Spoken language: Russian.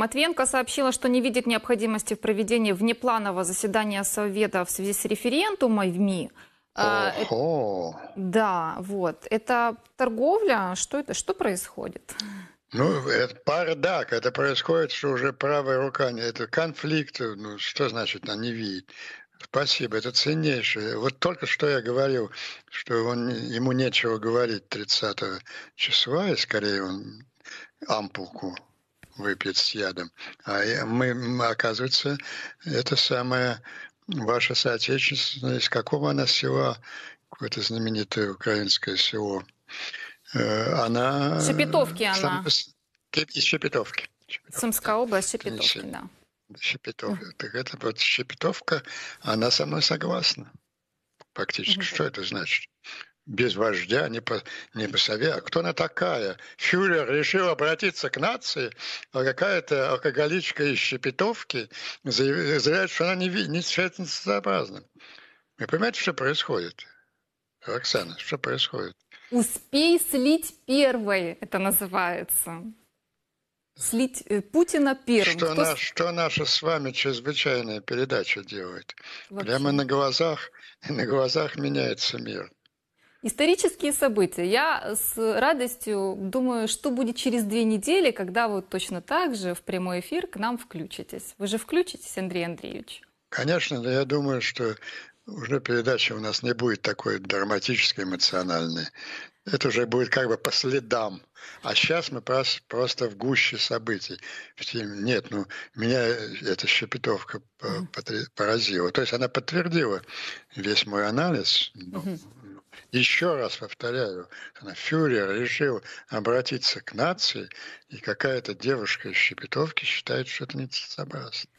Матвенко сообщила, что не видит необходимости в проведении внепланового заседания Совета в связи с референдумом в МИ. А, э, Ого. да, вот. Это торговля? Что это? Что происходит? Ну, это бардак. Это происходит, что уже правая рука. Это конфликт. Ну, что значит она не видит? Спасибо, это ценнейшее. Вот только что я говорил, что он, ему нечего говорить 30 числа, и скорее он ампулку выпить с ядом. А мы, оказывается, это самая ваша соотечественница, из какого она села, какое-то знаменитое украинское село, э, она... Шепетовки она. Из Шепетовки. Шепетовки. Сумская область, Шепетовки, да. Щепетовка. mm Так это вот Щепетовка, она со мной согласна. Практически. Mm-hmm. Что это значит? без вождя, не по, не по сове. А кто она такая? Фюрер решил обратиться к нации, а какая-то алкоголичка из Щепетовки заявляет, что она не, не считается Вы понимаете, что происходит? Оксана, что происходит? Успей слить первой, это называется. Слить э, Путина первым. Что, Кто... на, что наша с вами чрезвычайная передача делает? Вообще. Прямо на глазах, на глазах меняется мир. Исторические события. Я с радостью думаю, что будет через две недели, когда вы точно так же в прямой эфир к нам включитесь. Вы же включитесь, Андрей Андреевич? Конечно, но я думаю, что уже передача у нас не будет такой драматической, эмоциональной. Это уже будет как бы по следам. А сейчас мы просто в гуще событий. Нет, ну, меня эта щепетовка поразила. То есть она подтвердила весь мой анализ, ну, еще раз повторяю, фюрер решил обратиться к нации, и какая-то девушка из Щепетовки считает, что это нецелесообразно.